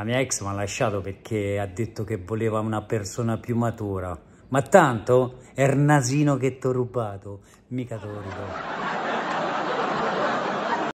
La mia ex mi ha lasciato perché ha detto che voleva una persona più matura. Ma tanto è il nasino che t'ho rubato, mica t'ho rubato.